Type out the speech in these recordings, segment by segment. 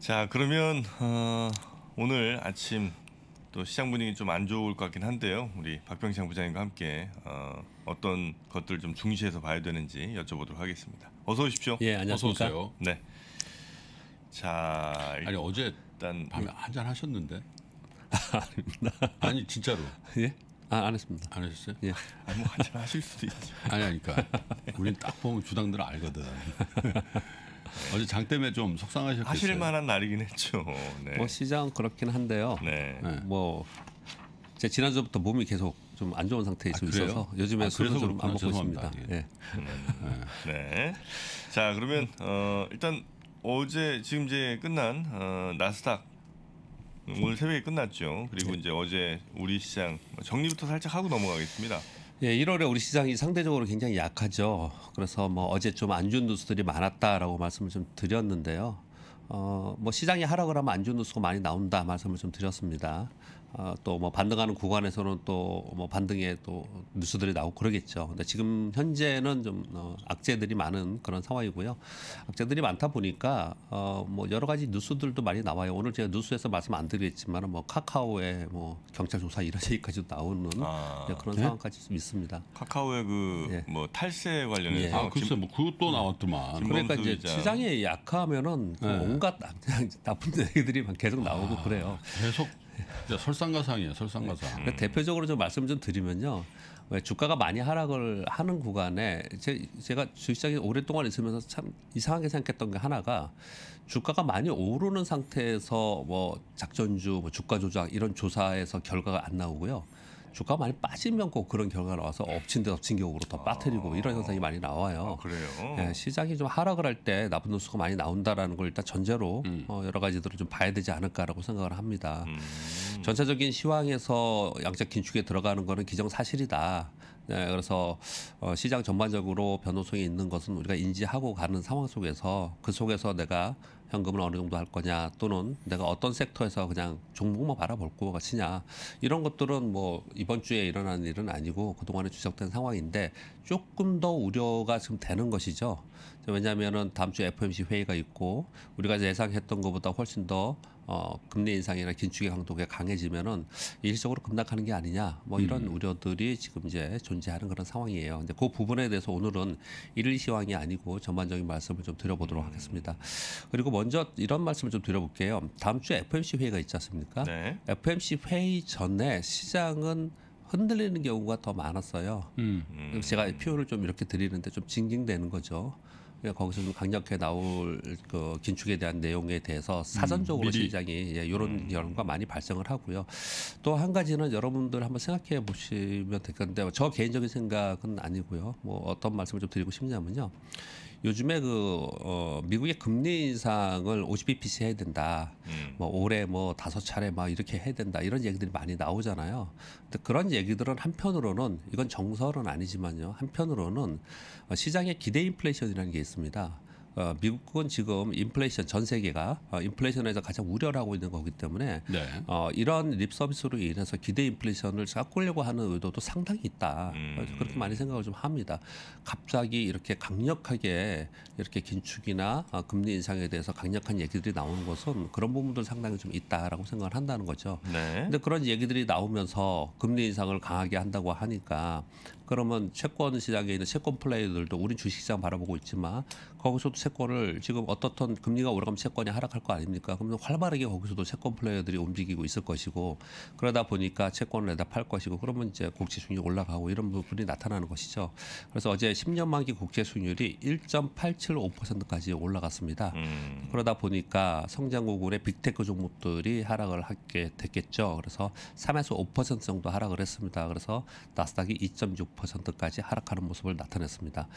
자 그러면 어, 오늘 아침 또 시장 분위기 좀 안 좋을 것 같긴 한데요. 우리 박병창 부장님과 함께 어, 어떤 것들 좀 중시해서 봐야 되는지 여쭤보도록 하겠습니다. 어서 오십시오. 예, 안녕하십니까. 어서 오세요. 네. 자, 아니 어제 일단 밤에 음. 한잔 하셨는데. 아니 진짜로. 예? 아, 안 했습니다. 안 하셨어요? 예. 아니 뭐 한잔 하실 수도 있죠. 아니 그러니까 우린 딱 보면 주당들 알거든. 어제 장 때문에 좀 속상하셨겠어요. 하실 만한 날이긴 했죠. 네. 뭐 시장 그렇긴 한데요. 네. 네. 뭐 제가 지난주부터 몸이 계속 좀 안 좋은 상태에 아, 좀그요 있어서 요즘에 아, 술을 좀안 먹고 있습니다. 예. 네. 네. 자 그러면 어, 일단 어제 지금 이제 끝난 어, 나스닥 오늘 새벽에 끝났죠. 그리고 네. 이제 어제 우리 시장 정리부터 살짝 하고 넘어가겠습니다. 예, 1월에 우리 시장이 상대적으로 굉장히 약하죠. 그래서 뭐 어제 좀 안 좋은 뉴스들이 많았다라고 말씀을 좀 드렸는데요. 어, 뭐 시장이 하락을 하면 안 좋은 뉴스가 많이 나온다 말씀을 좀 드렸습니다. 어, 또뭐 반등하는 구간에서는 또뭐반등에또 뉴스들이 나오고 그러겠죠. 근데 지금 현재는 좀 어, 악재들이 많은 그런 상황이고요. 악재들이 많다 보니까 어, 뭐 여러 가지 뉴스들도 많이 나와요. 오늘 제가 뉴스에서 말씀 안 드리겠지만 뭐 카카오의 뭐 경찰 조사 이런 얘기까지 도 나오는 아, 예, 그런 네? 상황까지 좀 있습니다. 카카오의 그뭐 예. 뭐 탈세 관련해서 예. 아, 글쎄 뭐 그것도 음. 나왔더만. 그러니까 이제 시장이 약하면은 그 네. 온갖 나쁜 얘기들이 계속 나오고 아, 그래요. 계속 설상가상이에요. 설상가상. 네. 그러 그러니까 대표적으로 좀 말씀 좀 드리면요. 왜 주가가 많이 하락을 하는 구간에 제, 제가 주식시장에 오랫동안 있으면서 참 이상하게 생각했던 게 하나가 주가가 많이 오르는 상태에서 뭐 작전주, 뭐 주가 조작 이런 조사에서 결과가 안 나오고요. 주가 많이 빠지면 꼭 그런 결과 가 나와서 엎친 데 엎친 격으로 더 빠뜨리고 아. 이런 현상이 많이 나와요. 아, 그래요. 예, 시장이 좀 하락을 할 때 나쁜 뉴스가 많이 나온다라는 걸 일단 전제로 음. 어, 여러 가지들을 좀 봐야 되지 않을까라고 생각을 합니다. 음. 전체적인 시황에서 양적 긴축에 들어가는 거는 기정 사실이다. 네, 그래서 어, 시장 전반적으로 변동성이 있는 것은 우리가 인지하고 가는 상황 속에서 그 속에서 내가 현금을 어느 정도 할 거냐 또는 내가 어떤 섹터에서 그냥 종목만 바라볼 것같으냐 이런 것들은 뭐 이번 주에 일어난 일은 아니고 그동안에 추적된 상황인데 조금 더 우려가 지금 되는 것이죠. 왜냐하면은 다음 주에 FOMC 회의가 있고 우리가 예상했던 것보다 훨씬 더 어, 금리 인상이나 긴축의 강도가 강해지면은 일시적으로 급락하는 게 아니냐 뭐 이런 음. 우려들이 지금 이제 존재하는 그런 상황이에요. 근데 그 부분에 대해서 오늘은 일일시황이 아니고 전반적인 말씀을 좀 드려보도록 음. 하겠습니다. 그리고 먼저 이런 말씀을 좀 드려볼게요. 다음 주에 FMC 회의가 있지 않습니까? 네. FMC 회의 전에 시장은 흔들리는 경우가 더 많았어요. 음. 제가 표현을 좀 이렇게 드리는데 좀 징징대는 거죠. 예, 거기서좀 강력하게 나올 그 긴축에 대한 내용에 대해서 음, 사전적으로 음, 시장이 예, 이런 음. 론과 많이 발생을 하고요. 또 한 가지는 여러분들 한번 생각해 보시면 될 건데 저 개인적인 생각은 아니고요. 뭐 어떤 말씀을 좀 드리고 싶냐면요. 요즘에 그 어, 미국의 금리 인상을 50bpc 해야 된다. 음. 뭐 올해 뭐 다섯 차례 막 이렇게 해야 된다. 이런 얘기들이 많이 나오잖아요. 근데 그런 얘기들은 한편으로는 이건 정설은 아니지만요. 한편으로는 시장의 기대 인플레이션이라는 게 있습니다. 어, 미국은 지금 인플레이션 전 세계가 어, 인플레이션에서 가장 우려를 하고 있는 거기 때문에 네. 어, 이런 립 서비스로 인해서 기대 인플레이션을 깎으려고 하는 의도도 상당히 있다. 음. 그렇게 많이 생각을 좀 합니다. 갑자기 이렇게 강력하게 이렇게 긴축이나 어, 금리 인상에 대해서 강력한 얘기들이 나오는 것은 그런 부분들 상당히 좀 있다라고 생각을 한다는 거죠. 네. 근데 그런 얘기들이 나오면서 금리 인상을 강하게 한다고 하니까 그러면 채권 시장에 있는 채권 플레이들도 어 우리 주식시장 바라보고 있지만 거기서도 채권을 지금 어떻든 금리가 오르가면 채권이 하락할 거 아닙니까? 그러면 활발하게 거기서도 채권 플레이어들이 움직이고 있을 것이고 그러다 보니까 채권을 내다 팔 것이고 그러면 이제 국채 수익이 률 올라가고 이런 부분이 나타나는 것이죠. 그래서 어제 10년 만기 국채 수익률이 1.875%까지 올라갔습니다. 음. 그러다 보니까 성장국군의 빅테크 종목들이 하락을 하게 됐겠죠. 그래서 3에서 5% 정도 하락을 했습니다. 그래서 나스닥이 2.6% 4.5%까지 하락하는 모습을 나타냈습니다.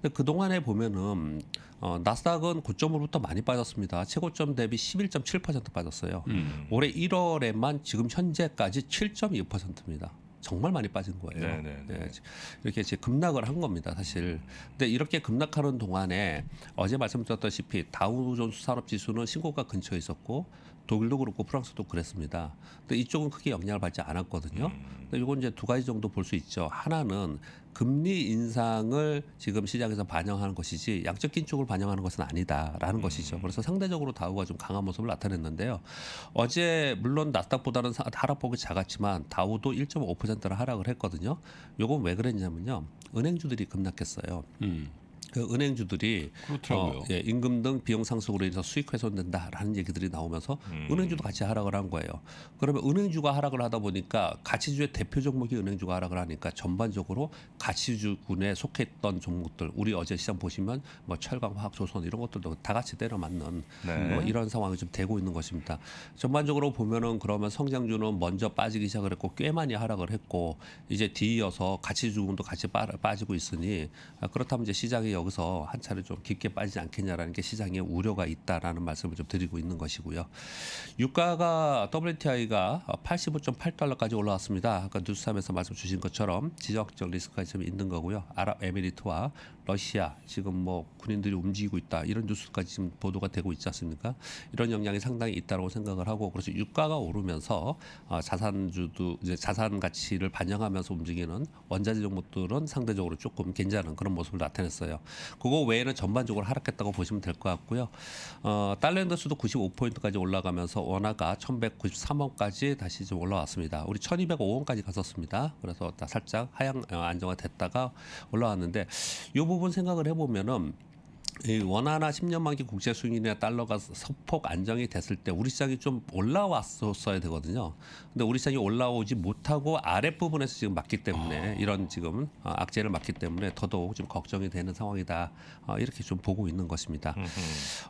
근데 그동안에 보면은 어, 나스닥은 고점으로부터 많이 빠졌습니다. 최고점 대비 11.7% 빠졌어요. 음. 올해 1월에만 지금 현재까지 7.2%입니다. 정말 많이 빠진 거예요. 네, 네, 네. 네 이렇게 이제 급락을 한 겁니다, 사실. 근데 이렇게 급락하는 동안에 어제 말씀드렸다시피 다우존 수산업 지수는 신고가 근처에 있었고 독일도 그렇고 프랑스도 그랬습니다. 근데 이쪽은 크게 영향을 받지 않았거든요. 근데 이건 이제 두 가지 정도 볼 수 있죠. 하나는 금리 인상을 지금 시장에서 반영하는 것이지 양적 긴축을 반영하는 것은 아니다라는 음. 것이죠. 그래서 상대적으로 다우가 좀 강한 모습을 나타냈는데요. 어제 물론 나스닥보다는 하락폭이 작았지만 다우도 1.5%를 하락을 했거든요. 요건 왜 그랬냐면요. 은행주들이 급락했어요. 음. 그 은행주들이 어, 예, 임금 등 비용 상승으로 인해서 수익 훼손된다라는 얘기들이 나오면서 음. 은행주도 같이 하락을 한 거예요. 그러면 은행주가 하락을 하다 보니까 가치주의 대표 종목이 은행주가 하락을 하니까 전반적으로 가치주군에 속했던 종목들 우리 어제 시장 보시면 뭐 철강, 화학, 조선 이런 것들도 다 같이 때려 맞는 네. 뭐 이런 상황이 좀 되고 있는 것입니다. 전반적으로 보면은 그러면 성장주는 먼저 빠지기 시작을 했고 꽤 많이 하락을 했고 이제 뒤이어서 가치주군도 같이 빠, 빠지고 있으니 아, 그렇다면 이제 시장이 여기서 한 차례 좀 깊게 빠지지 않겠냐라는 게 시장의 우려가 있다라는 말씀을 좀 드리고 있는 것이고요. 유가가 WTI가 85.8달러까지 올라왔습니다. 아까 뉴스함에서 말씀 주신 것처럼 지적적 리스크가 좀 있는 거고요. 아랍에미리트와 러시아 지금 뭐 군인들이 움직이고 있다 이런 뉴스까지 지금 보도가 되고 있지 않습니까? 이런 영향이 상당히 있다고 생각을 하고 그래서 유가가 오르면서 어, 자산주도 이제 자산 가치를 반영하면서 움직이는 원자재 종목들은 상대적으로 조금 괜찮은 그런 모습을 나타냈어요. 그거 외에는 전반적으로 하락했다고 보시면 될 것 같고요. 어, 달러 인더스도 95포인트까지 올라가면서 원화가 1193원까지 다시 좀 올라왔습니다. 우리 1205원까지 갔었습니다. 그래서 살짝 하향 어, 안정화됐다가 올라왔는데 이 부분 생각을 해보면은 원화나 10년 만기 국제 수익률이나 달러가 소폭 안정이 됐을 때 우리 시장이 좀 올라왔었어야 되거든요. 근데 우리 시장이 올라오지 못하고 아랫부분에서 지금 맞기 때문에 아. 이런 지금 어, 악재를 막기 때문에 더더욱 좀 걱정이 되는 상황이다. 어, 이렇게 좀 보고 있는 것입니다.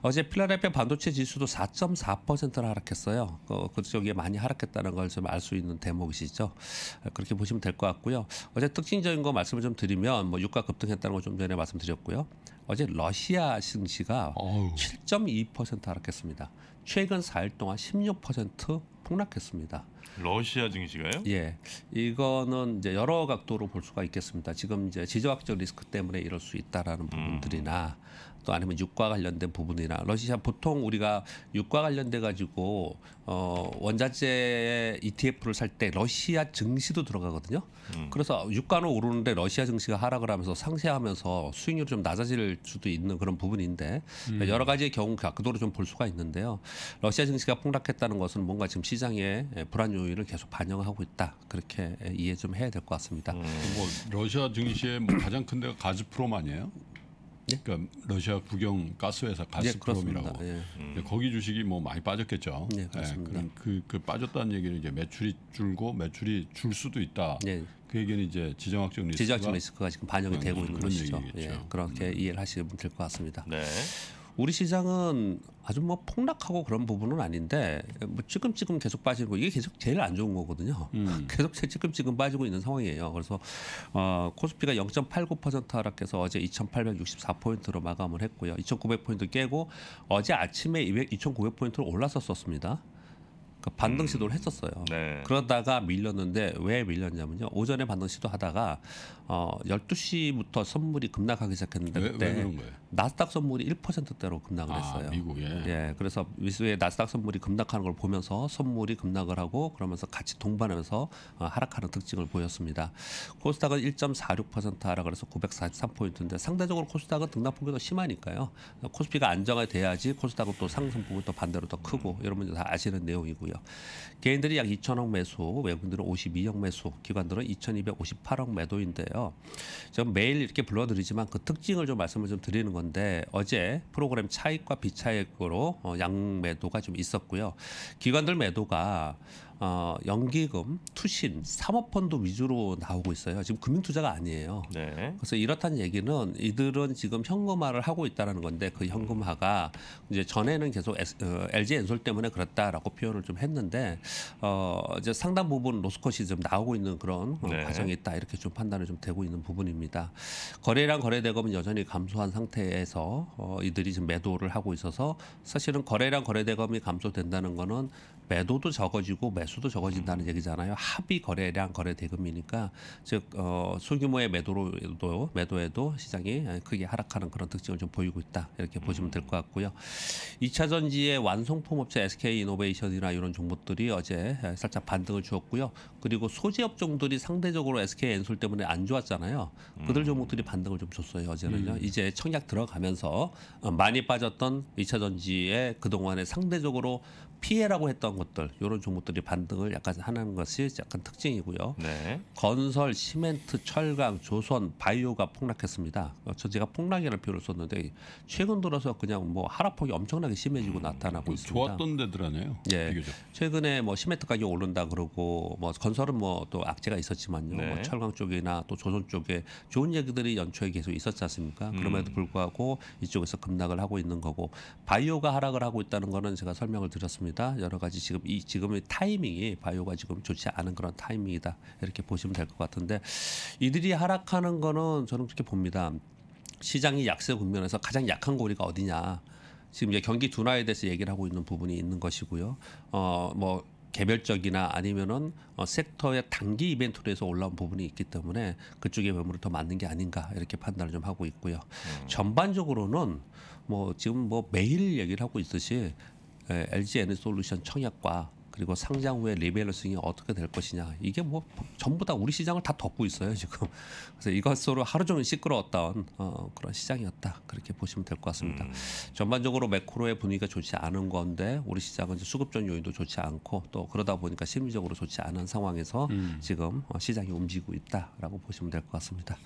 어제 필라델피아 반도체 지수도 4.4%를 하락했어요. 그, 그 지역에 많이 하락했다는 걸 좀 알 수 있는 대목이시죠. 어, 그렇게 보시면 될 것 같고요. 어제 특징적인 거 말씀을 좀 드리면 뭐 유가 급등했다는 거 좀 전에 말씀드렸고요. 어제 러시아 증시가 7.2% 하락했습니다. 최근 4일 동안 16% 폭락했습니다. 러시아 증시가요? 예, 이거는 이제 여러 각도로 볼 수가 있겠습니다. 지금 이제 지정학적 리스크 때문에 이럴 수 있다라는 부분들이나 음. 또 아니면 육과 관련된 부분이나 러시아 보통 우리가 육과 관련돼 가지고 어 원자재 ETF를 살 때 러시아 증시도 들어가거든요. 음. 그래서 유가는 오르는데 러시아 증시가 하락을 하면서 상쇄하면서 수익률이 좀 낮아질 수도 있는 그런 부분인데 음. 여러 가지의 경우 각도로 그, 그 좀볼 수가 있는데요. 러시아 증시가 폭락했다는 것은 뭔가 지금 시장에 예, 불안 불안 요인을 계속 반영하고 있다 그렇게 이해 좀 해야 될 것 같습니다. 어, 뭐 러시아 증시의 뭐 가장 큰 데가 가즈프롬 아니에요? 예? 그러니까 러시아 국영 가스회사 가스프롬이라고 예, 예. 거기 주식이 뭐 많이 빠졌겠죠. 네, 예, 그럼 그, 그 빠졌다는 얘기는 이제 매출이 줄고 매출이 줄 수도 있다. 네. 그 얘기는 이제 지정학적 리스크가, 지정학적 리스크가 지금 반영이 아, 되고 있는 것이죠. 얘기겠죠. 예, 그렇게 음. 이해를 하시면 될 것 같습니다. 네. 우리 시장은 아주 뭐 폭락하고 그런 부분은 아닌데 뭐찌끔찌끔 계속 빠지고 이게 계속 제일 안 좋은 거거든요. 음. 계속 찌끔찌끔 빠지고 있는 상황이에요. 그래서 어, 코스피가 0.89% 하락해서 어제 2,864포인트로 마감을 했고요. 2,900포인트 깨고 어제 아침에 200, 2,900포인트로 올랐었었습니다. 그러니까 반등 음. 시도를 했었어요. 네. 그러다가 밀렸는데 왜 밀렸냐면요. 오전에 반등 시도하다가 어 12시부터 선물이 급락하기 시작했는데 왜, 그때 왜 나스닥 선물이 1%대로 급락을 아, 했어요. 아, 미국 예. 예. 그래서 미국의 나스닥 선물이 급락하는 걸 보면서 선물이 급락을 하고 그러면서 같이 동반하면서 어, 하락하는 특징을 보였습니다. 코스닥은 1.46% 하락을 해서 943포인트인데 상대적으로 코스닥은 등락폭이 더 심하니까요. 코스피가 안정화돼야지 코스닥은 또 상승 부분 또 반대로 더 크고 음. 여러분 다 아시는 내용이고요. 개인들이 약 2천억 매수, 외국인들은 52억 매수, 기관들은 2,258억 매도인데요. 제가 매일 이렇게 불러드리지만 그 특징을 좀 말씀을 좀 드리는 건 건데 어제 프로그램 차익과 비차익으로 어, 양매도가 좀 있었고요. 기관들 매도가 어, 연기금, 투신, 사모펀드 위주로 나오고 있어요. 지금 금융투자가 아니에요. 네. 그래서 이렇다는 얘기는 이들은 지금 현금화를 하고 있다는 건데 그 현금화가 이제 전에는 계속 S, 어, LG 엔솔 때문에 그렇다라고 표현을 좀 했는데 어, 이제 상당 부분 로스컷이 좀 나오고 있는 그런 어, 네. 과정이 있다 이렇게 좀 판단을 좀 되고 있는 부분입니다. 거래량 거래 대금은 여전히 감소한 상태에서 어, 이들이 지금 매도를 하고 있어서 사실은 거래량 거래 대금이 감소된다는 거는 매도도 적어지고 매수도 적어진다는 음. 얘기잖아요. 합의 거래량 거래 대금이니까 즉 어, 소규모의 매도로도 매도에도 시장이 크게 하락하는 그런 특징을 좀 보이고 있다 이렇게 보시면 될 것 같고요. 2차 전지의 완성품 업체 SK 이노베이션이나 이런 종목들이 어제 살짝 반등을 주었고요. 그리고 소재 업종들이 상대적으로 SK 엔솔 때문에 안 좋았잖아요. 그들 음. 종목들이 반등을 좀 줬어요 어제는요. 음. 이제 청약 들어가면서 많이 빠졌던 2차 전지의 그동안에 상대적으로 피해라고 했던 것들 이런 종목들이 반등을 약간 하는 것이 약간 특징이고요. 네. 건설, 시멘트, 철강, 조선, 바이오가 폭락했습니다. 어, 저 제가 폭락이라는 표현을 썼는데 최근 들어서 그냥 뭐 하락폭이 엄청나게 심해지고 음, 나타나고 그 있습니다. 좋았던 데들하네요. 예. 비교적. 최근에 뭐 시멘트 가격 오른다 그러고 뭐 건설은 뭐 또 악재가 있었지만요. 뭐 네. 뭐 철강 쪽이나 또 조선 쪽에 좋은 얘기들이 연초에 계속 있었지 않습니까? 그럼에도 음. 불구하고 이쪽에서 급락을 하고 있는 거고 바이오가 하락을 하고 있다는 거는 제가 설명을 드렸습니다. 여러 가지 지금 이 지금의 타이밍이 바이오가 지금 좋지 않은 그런 타이밍이다 이렇게 보시면 될 것 같은데 이들이 하락하는 거는 저는 그렇게 봅니다. 시장이 약세 국면에서 가장 약한 고리가 어디냐? 지금 이제 경기 둔화에 대해서 얘기를 하고 있는 부분이 있는 것이고요. 어 뭐 개별적이나 아니면은 어, 섹터의 단기 이벤트로 해서 올라온 부분이 있기 때문에 그쪽에 매물을 더 맞는 게 아닌가 이렇게 판단을 좀 하고 있고요. 음. 전반적으로는 뭐 지금 뭐 매일 얘기를 하고 있듯이 예, LG 에너솔루션 청약과 그리고 상장 후에 리밸런싱이 어떻게 될 것이냐 이게 뭐 전부 다 우리 시장을 다 덮고 있어요 지금 그래서 이것으로 하루 종일 시끄러웠던 어, 그런 시장이었다 그렇게 보시면 될 것 같습니다 음. 전반적으로 매크로의 분위기가 좋지 않은 건데 우리 시장은 수급전 요인도 좋지 않고 또 그러다 보니까 심리적으로 좋지 않은 상황에서 음. 지금 어, 시장이 움직이고 있다라고 보시면 될 것 같습니다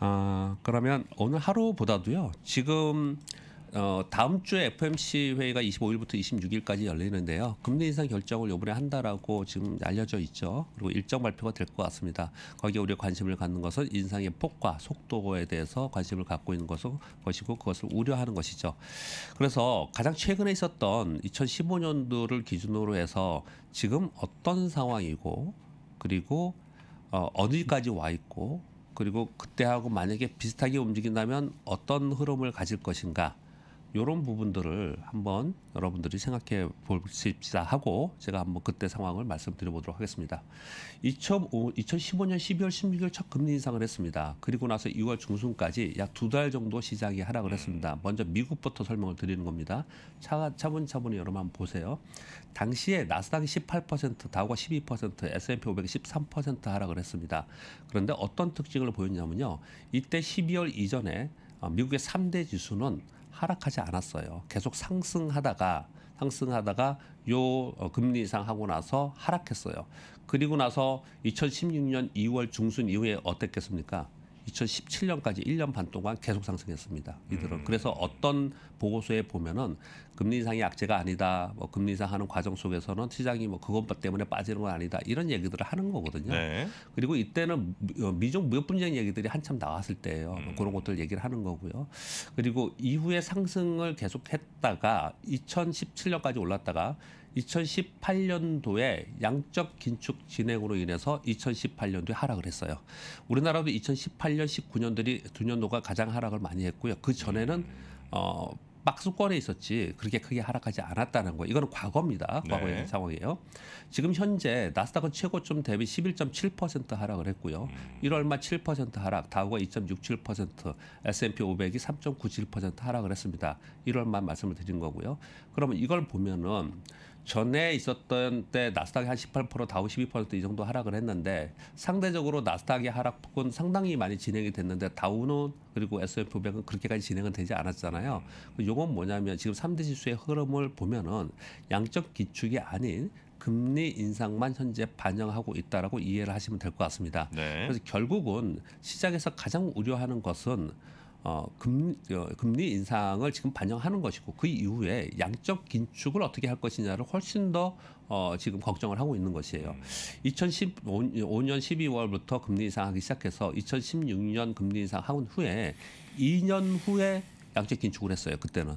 어, 그러면 오늘 하루보다도요 지금 어, 다음 주에 FMC 회의가 25일부터 26일까지 열리는데요. 금리 인상 결정을 요번에 한다라고 지금 알려져 있죠. 그리고 일정 발표가 될 것 같습니다. 거기에 우리가 관심을 갖는 것은 인상의 폭과 속도에 대해서 관심을 갖고 있는 것은 것이고 그것을 우려하는 것이죠. 그래서 가장 최근에 있었던 2015년도를 기준으로 해서 지금 어떤 상황이고 그리고 어, 어디까지 와 있고 그리고 그때하고 만약에 비슷하게 움직인다면 어떤 흐름을 가질 것인가 이런 부분들을 한번 여러분들이 생각해 보십시다 하고 제가 한번 그때 상황을 말씀드려 보도록 하겠습니다. 2005, 2015년 12월 16일 첫 금리 인상을 했습니다. 그리고 나서 2월 중순까지 약 두 달 정도 시장이 하락을 했습니다. 음. 먼저 미국부터 설명을 드리는 겁니다. 차, 차분차분히 여러분 한번 보세요. 당시에 나스닥이 18%, 다우가 12%, S&P 5 13% 하락을 했습니다. 그런데 어떤 특징을 보였냐면요. 이때 12월 이전에 어, 미국의 3대 지수는 하락하지 않았어요. 계속 상승하다가 상승하다가 요 어, 금리 인상하고 나서 하락했어요. 그리고 나서 2016년 2월 중순 이후에 어땠겠습니까? 2017년까지 1년 반 동안 계속 상승했습니다. 이들은 음. 그래서 어떤 보고서에 보면은 금리 인상이 악재가 아니다. 뭐 금리 인상하는 과정 속에서는 시장이 뭐 그것 때문에 빠지는 건 아니다. 이런 얘기들을 하는 거거든요. 네. 그리고 이때는 미중 무역 분쟁 얘기들이 한참 나왔을 때예요. 음. 그런 것들 얘기를 하는 거고요. 그리고 이후에 상승을 계속했다가 2017년까지 올랐다가 2018년도에 양적 긴축 진행으로 인해서 2018년도에 하락을 했어요. 우리나라도 2018년, 19년들이 두 년도가 가장 하락을 많이 했고요. 그 전에는 음. 어 박수권에 있었지 그렇게 크게 하락하지 않았다는 거예요. 이거는 과거입니다. 네. 과거의 네. 상황이에요. 지금 현재 나스닥은 최고점 대비 11.7% 하락을 했고요. 음. 1월 말7% 하락, 다우가 2.67%, S&P 500이 3.97% 하락을 했습니다. 1월 말 말씀을 드린 거고요. 그러면 이걸 보면은 전에 있었던 때 나스닥이 한 18% 다우 12%이 정도 하락을 했는데 상대적으로 나스닥의 하락폭은 상당히 많이 진행이 됐는데 다우는 그리고 S&P 500은 그렇게까지 진행은 되지 않았잖아요. 그 요건 뭐냐면 지금 3대 지수의 흐름을 보면은 양적 기축이 아닌 금리 인상만 현재 반영하고 있다라고 이해를 하시면 될 것 같습니다. 네. 그래서 결국은 시장에서 가장 우려하는 것은 어, 금, 어, 금리 인상을 지금 반영하는 것이고 그 이후에 양적 긴축을 어떻게 할 것이냐를 훨씬 더 어, 지금 걱정을 하고 있는 것이에요. 음. 2015년 12월부터 금리 인상하기 시작해서 2016년 금리 인상한 후에 2년 후에 양적 긴축을 했어요. 그때는.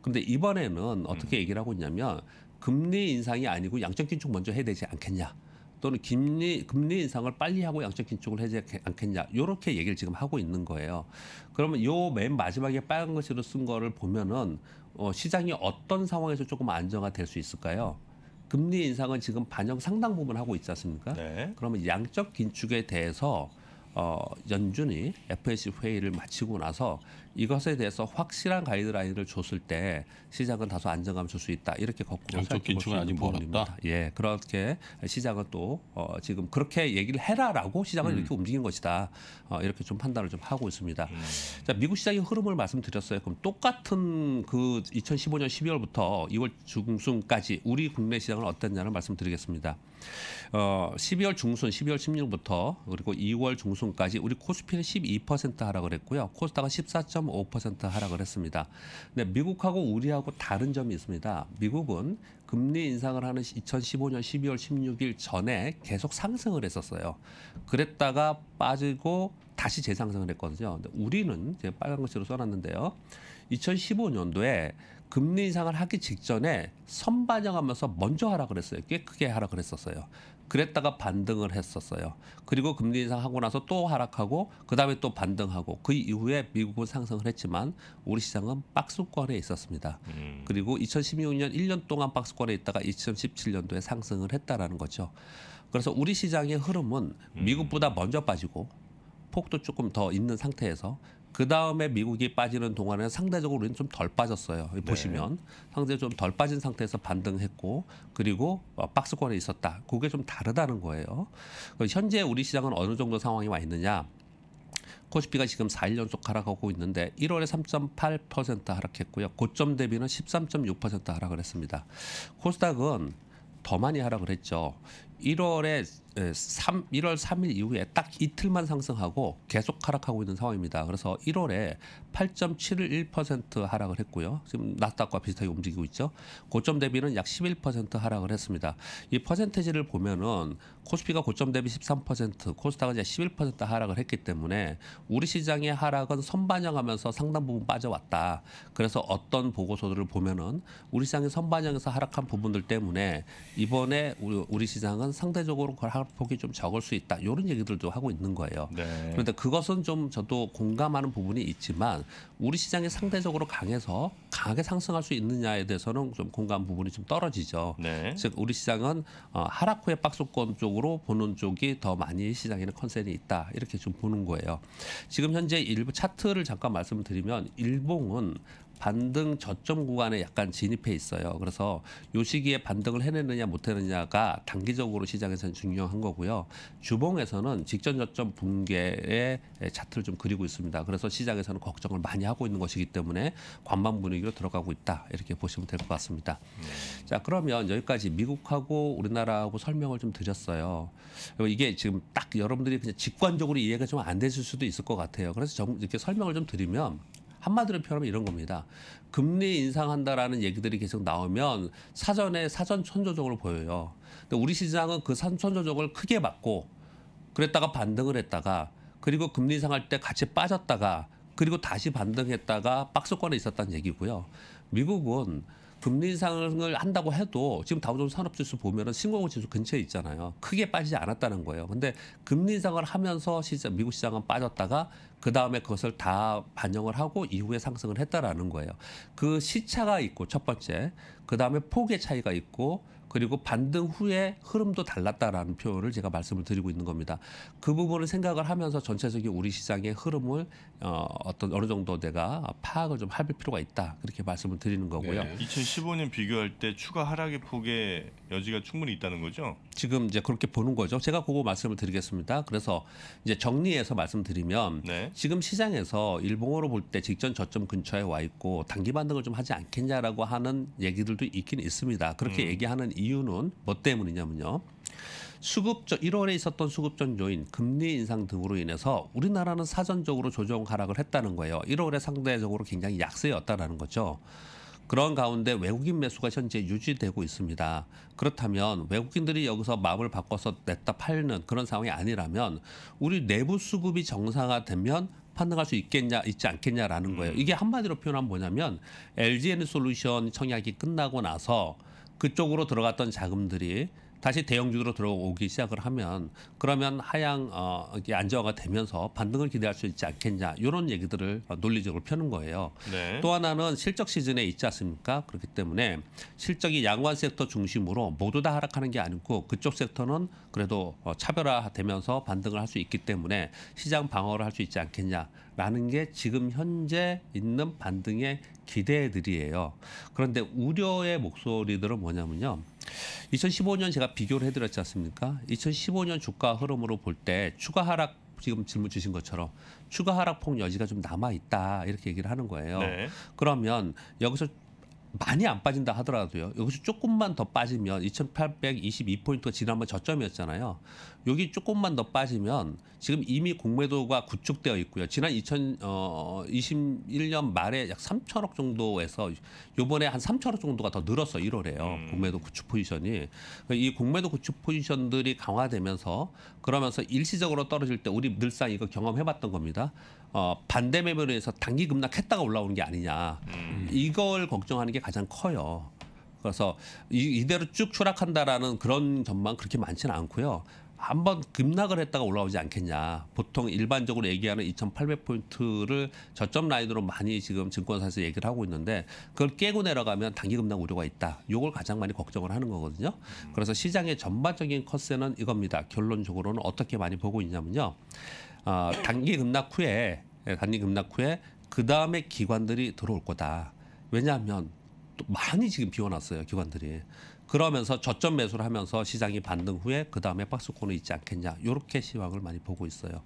근데 이번에는 어떻게 음. 얘기를 하고 있냐면 금리 인상이 아니고 양적 긴축 먼저 해야 되지 않겠냐. 또는 금리 금리 인상을 빨리 하고 양적 긴축을 해지 않겠냐 이렇게 얘기를 지금 하고 있는 거예요. 그러면 요 맨 마지막에 빨간 것으로쓴 거를 보면은 어, 시장이 어떤 상황에서 조금 안정화될 수 있을까요? 금리 인상은 지금 반영 상당 부분 하고 있지 않습니까? 네. 그러면 양적 긴축에 대해서 어, 연준이 FOMC 회의를 마치고 나서 이것에 대해서 확실한 가이드라인을 줬을 때 시장은 다소 안정감 줄 수 있다 이렇게 거꾸로 살펴볼 수 있는 부분입니다. 예, 그렇게 시장은 또 어, 지금 그렇게 얘기를 해라라고 시장은 음. 이렇게 움직인 것이다 어, 이렇게 좀 판단을 좀 하고 있습니다. 음. 자, 미국 시장의 흐름을 말씀드렸어요. 그럼 똑같은 그 2015년 12월부터 2월 중순까지 우리 국내 시장은 어땠냐는 말씀드리겠습니다. 어, 12월 중순, 12월 16일부터 그리고 2월 중순까지 우리 코스피는 12%하락그랬고요 코스닥은 14. 0.5% 하락을 했습니다. 근데 네, 미국하고 우리하고 다른 점이 있습니다. 미국은 금리 인상을 하는 2015년 12월 16일 전에 계속 상승을 했었어요. 그랬다가 빠지고 다시 재상승을 했거든요. 우리는 이제 빨간 글씨로 써놨는데요. 2015년도에 금리 인상을 하기 직전에 선반영하면서 먼저 하락을 했어요. 꽤 크게 하락을 했었어요. 그랬다가 반등을 했었어요. 그리고 금리 인상하고 나서 또 하락하고 그다음에 또 반등하고 그 이후에 미국은 상승을 했지만 우리 시장은 박스권에 있었습니다. 음. 그리고 2016년 1년 동안 박스권에 있다가 2017년도에 상승을 했다라는 거죠. 그래서 우리 시장의 흐름은 음. 미국보다 먼저 빠지고 폭도 조금 더 있는 상태에서 그 다음에 미국이 빠지는 동안에 상대적으로 우리는 좀 덜 빠졌어요. 네. 보시면 상대 좀 덜 빠진 상태에서 반등했고 그리고 어, 박스권에 있었다. 그게 좀 다르다는 거예요. 그 현재 우리 시장은 어느 정도 상황이 와 있느냐? 코스피가 지금 4일 연속 하락하고 있는데 1월에 3.8% 하락했고요. 고점 대비는 13.6% 하락을 했습니다. 코스닥은 더 많이 하락을 했죠. 1월에 3, 1월 3일 이후에 딱 이틀만 상승하고 계속 하락하고 있는 상황입니다. 그래서 1월에 8.711% 하락을 했고요. 지금 나스닥과 비슷하게 움직이고 있죠. 고점 대비는 약 11% 하락을 했습니다. 이 퍼센테지를 보면은 코스피가 고점 대비 13%, 코스닥은 이제 11% 하락을 했기 때문에 우리 시장의 하락은 선반영하면서 상당 부분 빠져왔다. 그래서 어떤 보고서들을 보면은 우리 시장이 선반영에서 하락한 부분들 때문에 이번에 우리, 우리 시장은 상대적으로 하락 폭이 좀 적을 수 있다. 이런 얘기들도 하고 있는 거예요. 네. 그런데 그것은 좀 저도 공감하는 부분이 있지만 우리 시장이 상대적으로 강해서 강하게 상승할 수 있느냐에 대해서는 좀 공감 부분이 좀 떨어지죠. 네. 즉 우리 시장은 어, 하락 후에 박수권 쪽으로 보는 쪽이 더 많이 시장에는 컨셉이 있다. 이렇게 좀 보는 거예요. 지금 현재 일부 차트를 잠깐 말씀드리면 일봉은 반등 저점 구간에 약간 진입해 있어요. 그래서 요 시기에 반등을 해내느냐 못해느냐가 단기적으로 시장에서는 중요한 거고요. 주봉에서는 직전 저점 붕괴의 차트를 좀 그리고 있습니다. 그래서 시장에서는 걱정을 많이 하고 있는 것이기 때문에 관망 분위기로 들어가고 있다 이렇게 보시면 될 것 같습니다. 네. 자 그러면 여기까지 미국하고 우리나라하고 설명을 좀 드렸어요. 이게 지금 딱 여러분들이 그냥 직관적으로 이해가 좀 안 되실 수도 있을 것 같아요. 그래서 좀 이렇게 설명을 좀 드리면 한마디로 표현하면 이런 겁니다. 금리 인상한다라는 얘기들이 계속 나오면 사전에 사전 천조정으로 보여요. 근데 우리 시장은 그 선천조정을 크게 맞고 그랬다가 반등을 했다가 그리고 금리 인상할 때 같이 빠졌다가 그리고 다시 반등했다가 박스권에 있었다는 얘기고요. 미국은 금리 인상을 한다고 해도 지금 다우존 산업지수 보면은 신공업 지수 근처에 있잖아요. 크게 빠지지 않았다는 거예요. 근데 금리 인상을 하면서 시장, 미국 시장은 빠졌다가 그 다음에 그것을 다 반영을 하고 이후에 상승을 했다라는 거예요. 그 시차가 있고 첫 번째, 그 다음에 폭의 차이가 있고 그리고 반등 후에 흐름도 달랐다라는 표현을 제가 말씀을 드리고 있는 겁니다. 그 부분을 생각을 하면서 전체적인 우리 시장의 흐름을 어, 어떤 어느 정도 내가 파악을 좀 할 필요가 있다 그렇게 말씀을 드리는 거고요. 네. 2015년 비교할 때 추가 하락의 폭에 여지가 충분히 있다는 거죠. 지금 이제 그렇게 보는 거죠. 제가 그거 말씀을 드리겠습니다. 그래서 이제 정리해서 말씀드리면 네. 지금 시장에서 일봉으로 볼 때 직전 저점 근처에 와 있고 단기 반등을 좀 하지 않겠냐라고 하는 얘기들도 있긴 있습니다. 그렇게 음. 얘기하는 이유는 뭐 때문이냐면요. 수급전 1월에 있었던 수급전 요인 금리 인상 등으로 인해서 우리나라는 사전적으로 조정 하락을 했다는 거예요. 1월에 상대적으로 굉장히 약세였다라는 거죠. 그런 가운데 외국인 매수가 현재 유지되고 있습니다. 그렇다면 외국인들이 여기서 마음을 바꿔서 냈다 팔는 그런 상황이 아니라면 우리 내부 수급이 정상화되면 판단할 수 있겠냐 있지 않겠냐라는 거예요. 음. 이게 한마디로 표현하면 뭐냐면 LGN 솔루션 청약이 끝나고 나서 그쪽으로 들어갔던 자금들이 다시 대형주로 들어오기 시작을 하면 그러면 하향 어, 안정화가 되면서 반등을 기대할 수 있지 않겠냐 이런 얘기들을 논리적으로 펴는 거예요. 네. 또 하나는 실적 시즌에 있지 않습니까? 그렇기 때문에 실적이 양호한 섹터 중심으로 모두 다 하락하는 게 아니고 그쪽 섹터는 그래도 어, 차별화되면서 반등을 할 수 있기 때문에 시장 방어를 할 수 있지 않겠냐라는 게 지금 현재 있는 반등의 기대들이에요. 그런데 우려의 목소리들은 뭐냐면요. 2015년 제가 비교를 해드렸지 않습니까? 2015년 주가 흐름으로 볼 때 추가 하락 지금 질문 주신 것처럼 추가 하락폭 여지가 좀 남아 있다 이렇게 얘기를 하는 거예요. 네. 그러면 여기서 많이 안 빠진다 하더라도요. 여기서 조금만 더 빠지면 2822포인트가 지난번 저점이었잖아요. 여기 조금만 더 빠지면 지금 이미 공매도가 구축되어 있고요. 지난 2021년 어, 말에 약 3천억 정도에서 요번에 한 3천억 정도가 더 늘었어 1월에요. 음. 공매도 구축 포지션이. 그러니까 이 공매도 구축 포지션들이 강화되면서 그러면서 일시적으로 떨어질 때 우리 늘상 이거 경험해 봤던 겁니다. 어, 반대 매매로 해서 단기 급락했다가 올라오는 게 아니냐 음. 이걸 걱정하는 게 가장 커요. 그래서 이, 이대로 쭉 추락한다라는 그런 전망 그렇게 많지는 않고요. 한번 급락을 했다가 올라오지 않겠냐. 보통 일반적으로 얘기하는 2,800포인트를 저점 라인으로 많이 지금 증권사에서 얘기를 하고 있는데 그걸 깨고 내려가면 단기 급락 우려가 있다. 요걸 가장 많이 걱정을 하는 거거든요. 그래서 시장의 전반적인 컷세는 이겁니다. 결론적으로는 어떻게 많이 보고 있냐면요. 어, 단기 급락 후에 예, 단기 급락 후에 그 다음에 기관들이 들어올 거다. 왜냐하면 또 많이 지금 비워놨어요 기관들이. 그러면서 저점 매수를 하면서 시장이 반등 후에 그 다음에 박스권은 있지 않겠냐 이렇게 시황을 많이 보고 있어요.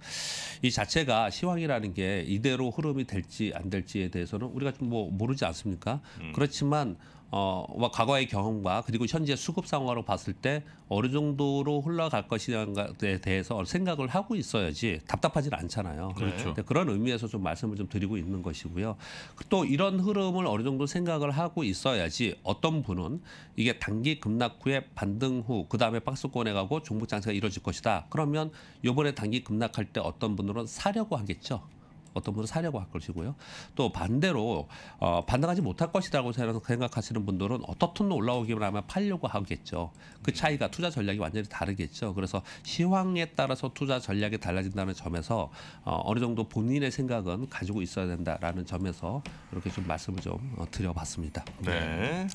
이 자체가 시황이라는 게 이대로 흐름이 될지 안 될지에 대해서는 우리가 좀 뭐 모르지 않습니까? 음. 그렇지만 어, 과거의 경험과 그리고 현재 수급 상황으로 봤을 때 어느 정도로 흘러갈 것이냐에 대해서 생각을 하고 있어야지 답답하진 않잖아요. 네. 그렇죠. 그런 의미에서 좀 말씀을 좀 드리고 있는 것이고요. 그 또 이런 흐름을 어느 정도 생각을 하고 있어야지 어떤 분은 이게 단기 급락 후에 반등 후 그다음에 박스권에 가고 종목 장세가 이뤄질 것이다. 그러면 요번에 단기 급락할 때 어떤 분들은 사려고 하겠죠. 어떤 분은 사려고 할 것이고요. 또 반대로 어, 반등하지 못할 것이라고 생각하시는 분들은 어떻든 올라오기만 하면 팔려고 하겠죠. 그 네. 차이가 투자 전략이 완전히 다르겠죠. 그래서 시황에 따라서 투자 전략이 달라진다는 점에서 어, 어느 정도 본인의 생각은 가지고 있어야 된다라는 점에서 이렇게 좀 말씀을 좀 어, 드려봤습니다. 네. 네.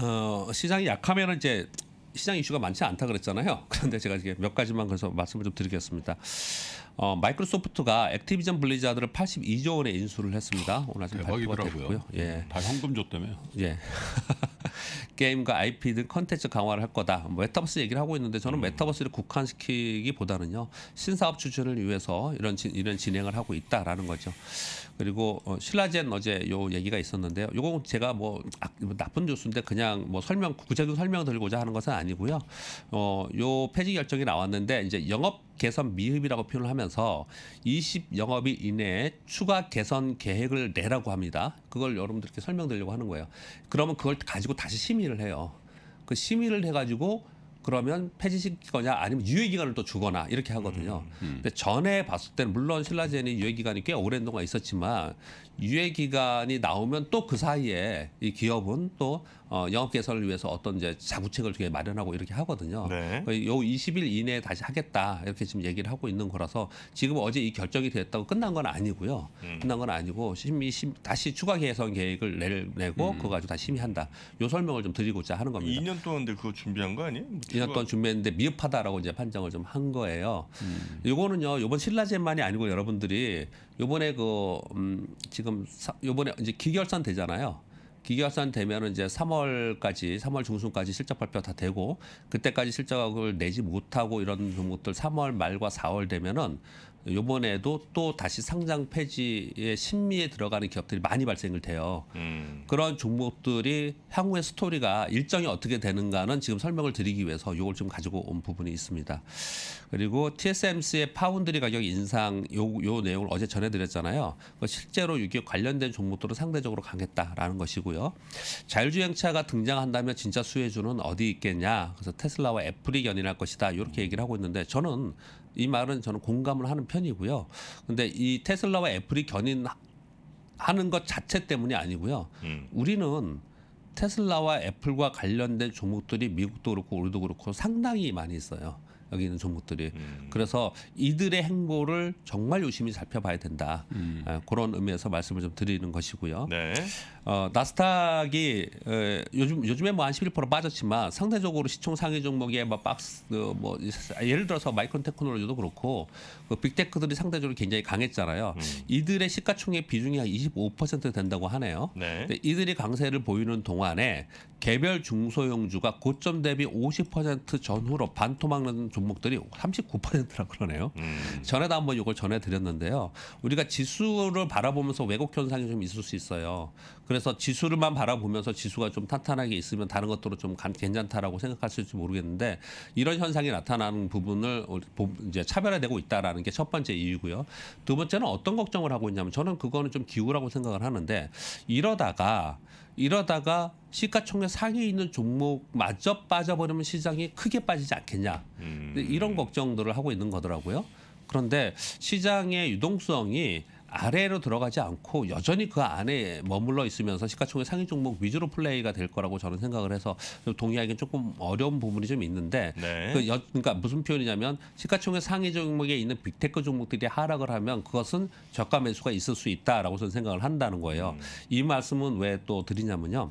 어, 시장이 약하면 이제 시장 이슈가 많지 않다 그랬잖아요. 그런데 제가 이게 몇 가지만 그래서 말씀을 좀 드리겠습니다. 어, 마이크로소프트가 액티비전 블리자드를 82조 원에 인수를 했습니다. 오늘 아침 발표가 됐고요. 예. 음, 다 현금 줬다며. 예. 게임과 IP 등 컨텐츠 강화를 할 거다. 메타버스 얘기를 하고 있는데 저는 음. 메타버스를 국한시키기보다는요 신사업 추진을 위해서 이런 진, 이런 진행을 하고 있다라는 거죠. 그리고 어, 신라젠 어제 요 얘기가 있었는데요. 요건 제가 뭐, 아, 뭐 나쁜 뉴스인데 그냥 뭐 설명 구체적인 설명 드리고자 하는 것은 아니고요. 어 요 폐지 결정이 나왔는데 이제 영업 개선 미흡이라고 표현을 하면. 하면서 20 영업일 이내에 추가 개선 계획을 내라고 합니다. 그걸 여러분들께 설명드리려고 하는 거예요. 그러면 그걸 가지고 다시 심의를 해요. 그 심의를 해가지고 그러면 폐지시키거나 아니면 유예기간을 또 주거나 이렇게 하거든요. 음, 음. 근데 전에 봤을 때는 물론 신라젠이 유예기간이 꽤 오랜 동안 있었지만 유예 기간이 나오면 또 그 사이에 이 기업은 또 어, 영업 개선을 위해서 어떤 이제 자구책을 되게 마련하고 이렇게 하거든요. 네. 그 요 20일 이내에 다시 하겠다 이렇게 지금 얘기를 하고 있는 거라서 지금 어제 이 결정이 됐다고 끝난 건 아니고요. 음. 끝난 건 아니고 심의 심, 다시 추가 개선 계획을 낼, 내고 음. 그거 가지고 다시 심의한다. 요 설명을 좀 드리고자 하는 겁니다. 2년 동안 그거 준비한 거 아니에요? 뭐 2년 동안 준비했는데 미흡하다라고 이제 판정을 좀 한 거예요. 음. 요거는요. 이번 신라젠만이 아니고 여러분들이 요번에 그 음, 지금 사, 요번에 이제 기결산 되잖아요. 기결산 되면은 이제 3월까지 3월 중순까지 실적 발표 다 되고 그때까지 실적을 내지 못하고 이런 종목들 3월 말과 4월 되면은 요번에도 또 다시 상장 폐지의 심리에 들어가는 기업들이 많이 발생을 돼요. 음. 그런 종목들이 향후의 스토리가 일정이 어떻게 되는가는 지금 설명을 드리기 위해서 요걸 좀 가지고 온 부분이 있습니다. 그리고 TSMC의 파운드리 가격 인상 요, 요 내용을 어제 전해드렸잖아요. 실제로 이게 관련된 종목들은 상대적으로 강했다라는 것이고요. 자율주행차가 등장한다면 진짜 수혜주는 어디 있겠냐. 그래서 테슬라와 애플이 견인할 것이다. 이렇게 얘기를 하고 있는데 저는 이 말은 저는 공감을 하는 편이고요. 근데 이 테슬라와 애플이 견인하는 것 자체 때문이 아니고요. 음. 우리는 테슬라와 애플과 관련된 종목들이 미국도 그렇고 우리도 그렇고 상당히 많이 있어요. 여기 있는 종목들이 음. 그래서 이들의 행보를 정말 유심히 살펴봐야 된다 음. 아, 그런 의미에서 말씀을 좀 드리는 것이고요. 네. 어, 나스닥이 에, 요즘 요즘에 뭐한11% 빠졌지만 상대적으로 시총 상위 종목에뭐 박스 어, 뭐 예를 들어서 마이크론 테크놀로지도 그렇고 그 빅테크들이 상대적으로 굉장히 강했잖아요. 음. 이들의 시가총액 비중이 한 25% 된다고 하네요. 네. 이들이 강세를 보이는 동안에 개별 중소형주가 고점 대비 50% 전후로 반토막난 종목들이 39%라 그러네요. 음. 전에도 한번 이걸 전해드렸는데요. 우리가 지수를 바라보면서 왜곡 현상이 좀 있을 수 있어요. 그래서 지수를만 바라보면서 지수가 좀 탄탄하게 있으면 다른 것들로 좀 괜찮다라고 생각하실지 모르겠는데 이런 현상이 나타나는 부분을 이제 차별화되고 있다라는 게 첫 번째 이유고요. 두 번째는 어떤 걱정을 하고 있냐면 저는 그거는 좀 기우라고 생각을 하는데 이러다가 이러다가 시가총액 상위에 있는 종목마저 빠져버리면 시장이 크게 빠지지 않겠냐 음. 이런 걱정들을 하고 있는 거더라고요. 그런데 시장의 유동성이 아래로 들어가지 않고 여전히 그 안에 머물러 있으면서 시가총액 상위 종목 위주로 플레이가 될 거라고 저는 생각을 해서 동의하기는 조금 어려운 부분이 좀 있는데 네. 그 여, 그러니까 무슨 표현이냐면 시가총액 상위 종목에 있는 빅테크 종목들이 하락을 하면 그것은 저가 매수가 있을 수 있다라고 저는 생각을 한다는 거예요. 음. 이 말씀은 왜 또 드리냐면요.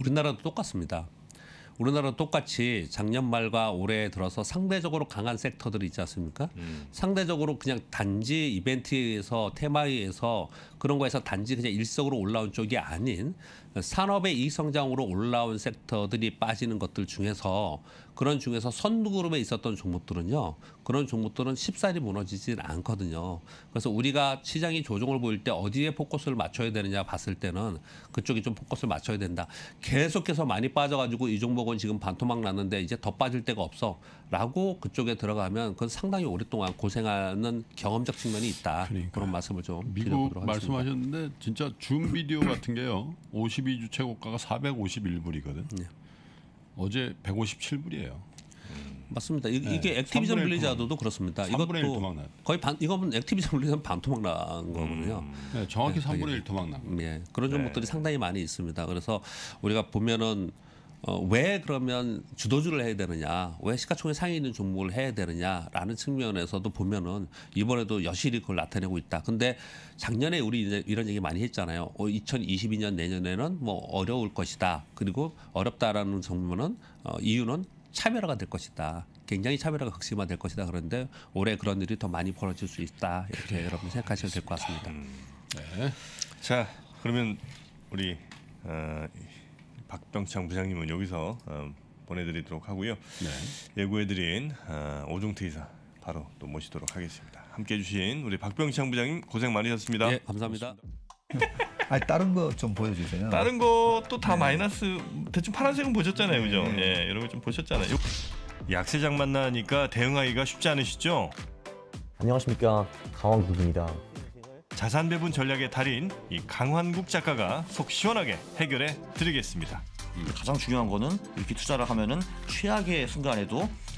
우리나라도 똑같습니다. 우리나라는 똑같이 작년 말과 올해 들어서 상대적으로 강한 섹터들이 있지 않습니까? 음. 상대적으로 그냥 단지 이벤트에서 테마에서 그런 거에서 단지 그냥 일석으로 올라온 쪽이 아닌 산업의 이성장으로 올라온 섹터들이 빠지는 것들 중에서 그런 중에서 선두그룹에 있었던 종목들은요. 그런 종목들은 쉽사리 무너지진 않거든요. 그래서 우리가 시장이 조정을 보일 때 어디에 포커스를 맞춰야 되느냐 봤을 때는 그쪽이좀 포커스를 맞춰야 된다. 계속해서 많이 빠져가지고 이 종목은 지금 반토막 났는데 이제 더 빠질 데가 없어 라고 그쪽에 들어가면 그건 상당히 오랫동안 고생하는 경험적 측면이 있다. 그러니까. 그런 말씀을 좀 미국 말씀하셨는데 진짜 줌 비디오 같은 게요. 52주 최고가가 451불이거든. 네. 어제 157불이에요. 음. 맞습니다. 이, 네. 게 액티비전 블리자드도 그렇습니다. 이것도 거의 반 이거는 액티비전 블리자드 반 토막 난 거거든요. 음. 네, 정확히 네, 3분의 1 토막 난예 네, 그런 종목들이 네. 상당히 많이 있습니다. 그래서 우리가 보면은 어, 왜 그러면 주도주를 해야 되느냐, 왜 시가총액 상위 있는 종목을 해야 되느냐라는 측면에서도 보면은 이번에도 여실히 그걸 나타내고 있다. 근데 작년에 우리 이런 제이 얘기 많이 했잖아요. 어, 2022년 내년에는 뭐 어려울 것이다. 그리고 어렵다라는 정면은 어, 이유는 차별화가 될 것이다. 굉장히 차별화가 극심화될 것이다. 그런데 올해 그런 일이 더 많이 벌어질 수 있다. 이렇게 그래요. 여러분 생각하셔도 될 것 같습니다. 음, 네. 자, 그러면 우리 어, 박병창 부장님은 여기서 어, 보내드리도록 하고요. 네. 예고해드린 어, 오종태 이사 바로 또 모시도록 하겠습니다. 함께해 주신 우리 박병창 부장님 고생 많으셨습니다. 네, 감사합니다. 아 다른 거 좀 보여주세요. 다른 것도 다 네. 마이너스 대충 파란색은 보셨잖아요, 그죠? 네. 예, 이런 거좀 보셨잖아요. 아, 약세장 만나니까 대응하기가 쉽지 않으시죠? 안녕하십니까 강원국입니다. 자산 배분 전략의 달인 이 강환국 작가가 속 시원하게 해결해 드리겠습니다. 음, 가장 중요한 거는 이렇게 투자를 하면은 최악의 순간에도